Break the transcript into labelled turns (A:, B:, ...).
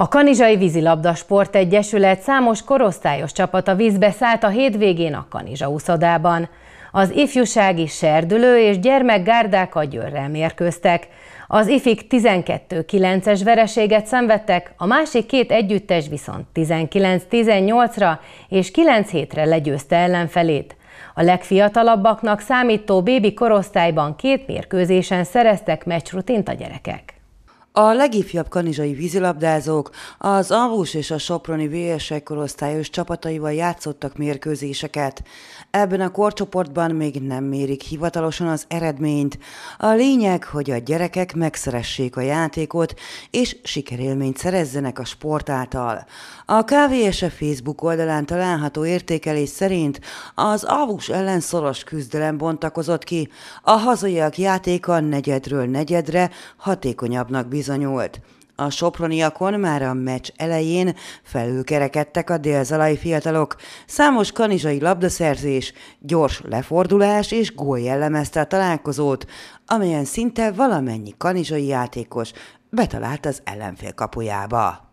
A: A Kanizsai Vízilabda Sport Egyesület számos korosztályos a vízbe szállt a hétvégén a Kanizsa úszodában. Az ifjúsági serdülő és gyermekgárdák a győrrel mérkőztek. Az ifik 12-9-es vereséget szenvedtek, a másik két együttes viszont 19-18-ra és 9 hétre legyőzte ellenfelét. A legfiatalabbaknak számító bébi korosztályban két mérkőzésen szereztek meccsrutint a gyerekek.
B: A legifjabb kanizsai vízilabdázók az Avus és a Soproni VSE korosztályos csapataival játszottak mérkőzéseket. Ebben a korcsoportban még nem mérik hivatalosan az eredményt. A lényeg, hogy a gyerekek megszeressék a játékot, és sikerélményt szerezzenek a sport által. A KVSE Facebook oldalán található értékelés szerint az Avus ellen szoros küzdelem bontakozott ki. A hazaiak játéka negyedről negyedre hatékonyabbnak bizonyított bizonyult. A soproniakon már a meccs elején felülkerekedtek a délzalai fiatalok. Számos kanizsai labdaszerzés, gyors lefordulás és gól jellemezte a találkozót, amelyen szinte valamennyi kanizsai játékos betalált az ellenfél kapujába.